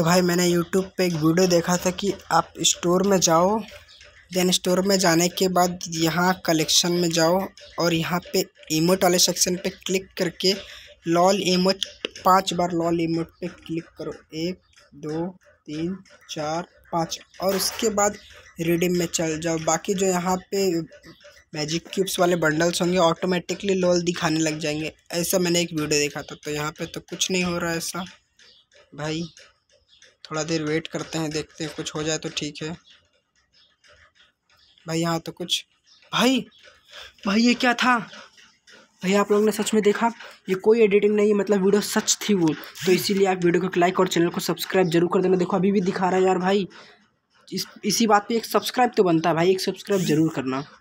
तो भाई मैंने यूट्यूब पे एक वीडियो देखा था कि आप स्टोर में जाओ देन स्टोर में जाने के बाद यहाँ कलेक्शन में जाओ और यहाँ पे इमोट वाले सेक्शन पे क्लिक करके लॉल इमोट पांच बार लॉल इमोट पे क्लिक करो एक दो तीन चार पाँच और उसके बाद रिडीम में चल जाओ बाकी जो यहाँ पे मैजिक क्यूब्स वाले बंडल्स होंगे ऑटोमेटिकली लॉल दिखाने लग जाएंगे ऐसा मैंने एक वीडियो देखा था तो यहाँ पे तो कुछ नहीं हो रहा ऐसा भाई थोड़ा देर वेट करते हैं देखते हैं कुछ हो जाए तो ठीक है भाई यहाँ तो कुछ भाई भाई ये क्या था भाई आप लोगों ने सच में देखा ये कोई एडिटिंग नहीं है मतलब वीडियो सच थी वो तो इसीलिए आप वीडियो को लाइक और चैनल को सब्सक्राइब जरूर कर देना देखो अभी भी दिखा रहा है यार भाई इस इसी बात पे एक सब्सक्राइब तो बनता है भाई एक सब्सक्राइब जरूर करना